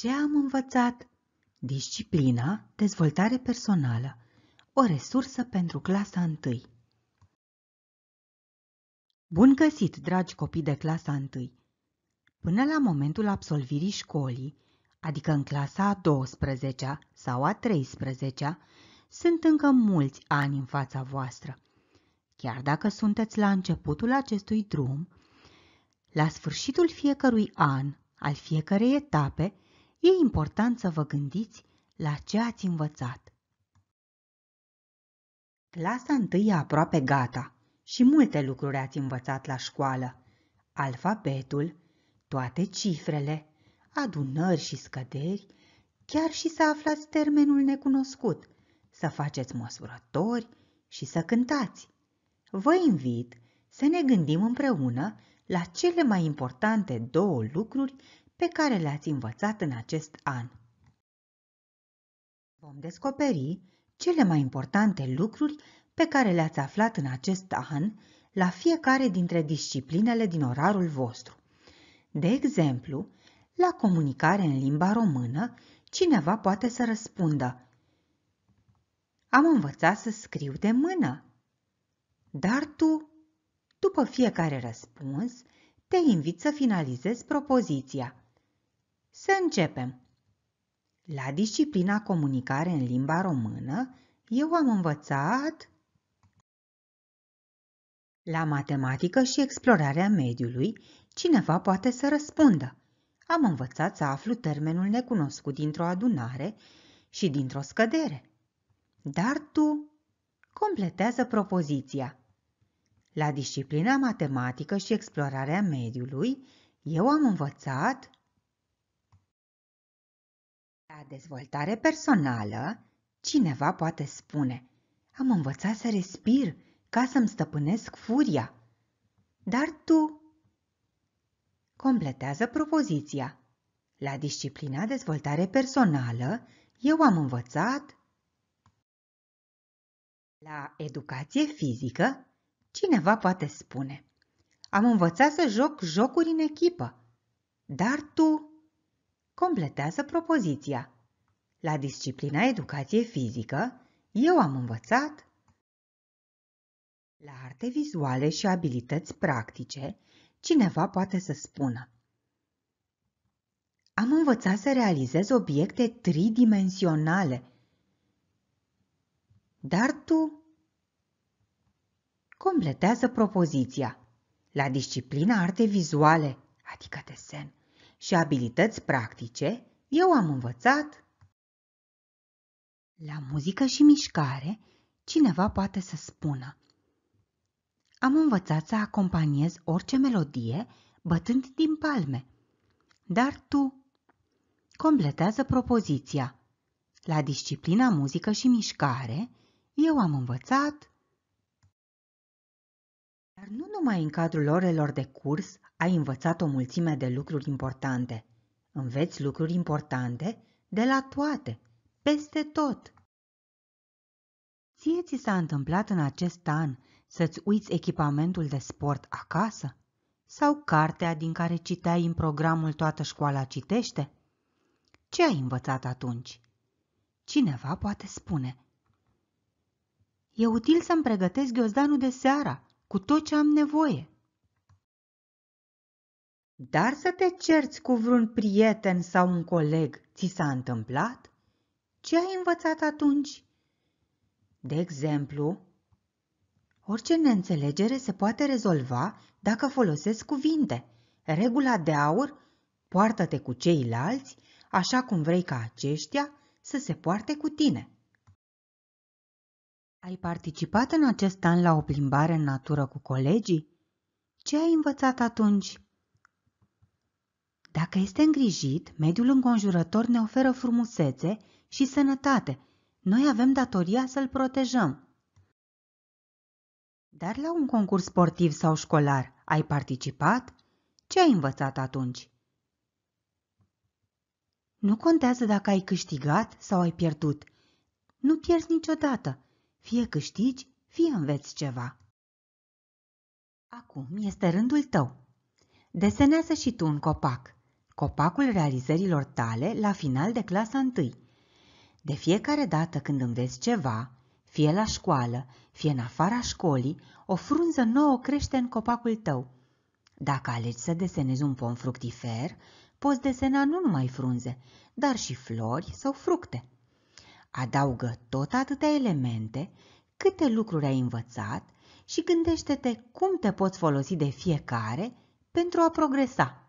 Ce am învățat? Disciplina, dezvoltare personală, o resursă pentru clasa 1. Bun găsit, dragi copii de clasa 1! Până la momentul absolvirii școlii, adică în clasa a 12-a sau a 13-a, sunt încă mulți ani în fața voastră. Chiar dacă sunteți la începutul acestui drum, la sfârșitul fiecărui an, al fiecărei etape, e important să vă gândiți la ce ați învățat. Clasa întâi e aproape gata și multe lucruri ați învățat la școală. Alfabetul, toate cifrele, adunări și scăderi, chiar și să aflați termenul necunoscut, să faceți măsurători și să cântați. Vă invit să ne gândim împreună la cele mai importante două lucruri pe care le-ați învățat în acest an. Vom descoperi cele mai importante lucruri pe care le-ați aflat în acest an la fiecare dintre disciplinele din orarul vostru. De exemplu, la comunicare în limba română, cineva poate să răspundă Am învățat să scriu de mână. Dar tu, după fiecare răspuns, te invit să finalizezi propoziția. Să începem! La disciplina comunicare în limba română, eu am învățat la matematică și explorarea mediului, cineva poate să răspundă. Am învățat să aflu termenul necunoscut dintr-o adunare și dintr-o scădere. Dar tu completează propoziția. La disciplina matematică și explorarea mediului, eu am învățat la dezvoltare personală, cineva poate spune Am învățat să respir ca să-mi stăpânesc furia. Dar tu... Completează propoziția. La disciplina dezvoltare personală, eu am învățat... La educație fizică, cineva poate spune Am învățat să joc jocuri în echipă. Dar tu completează propoziția. La disciplina educație fizică, eu am învățat la arte vizuale și abilități practice, cineva poate să spună Am învățat să realizez obiecte tridimensionale. Dar tu completează propoziția la disciplina arte vizuale, adică desen și abilități practice, eu am învățat. La muzică și mișcare, cineva poate să spună Am învățat să acompaniez orice melodie bătând din palme. Dar tu completează propoziția. La disciplina muzică și mișcare, eu am învățat dar nu numai în cadrul orelor de curs ai învățat o mulțime de lucruri importante. Înveți lucruri importante de la toate, peste tot. Ție ți s-a întâmplat în acest an să-ți uiți echipamentul de sport acasă? Sau cartea din care citeai în programul Toată școala citește? Ce ai învățat atunci? Cineva poate spune. E util să-mi pregătesc ghiozdanul de seara, cu tot ce am nevoie. Dar să te cerți cu vreun prieten sau un coleg ți s-a întâmplat? Ce ai învățat atunci? De exemplu, orice neînțelegere se poate rezolva dacă folosesc cuvinte. Regula de aur, poartă-te cu ceilalți, așa cum vrei ca aceștia să se poarte cu tine. Ai participat în acest an la o plimbare în natură cu colegii? Ce ai învățat atunci? Dacă este îngrijit, mediul înconjurător ne oferă frumusețe și sănătate. Noi avem datoria să-l protejăm. Dar la un concurs sportiv sau școlar ai participat? Ce ai învățat atunci? Nu contează dacă ai câștigat sau ai pierdut. Nu pierzi niciodată. Fie câștigi, fie înveți ceva. Acum este rândul tău. Desenează și tu un copac, copacul realizărilor tale la final de clasa 1. De fiecare dată când înveți ceva, fie la școală, fie în afara școlii, o frunză nouă crește în copacul tău. Dacă alegi să desenezi un pom fructifer, poți desena nu numai frunze, dar și flori sau fructe. Adaugă tot atâtea elemente câte lucruri ai învățat și gândește-te cum te poți folosi de fiecare pentru a progresa.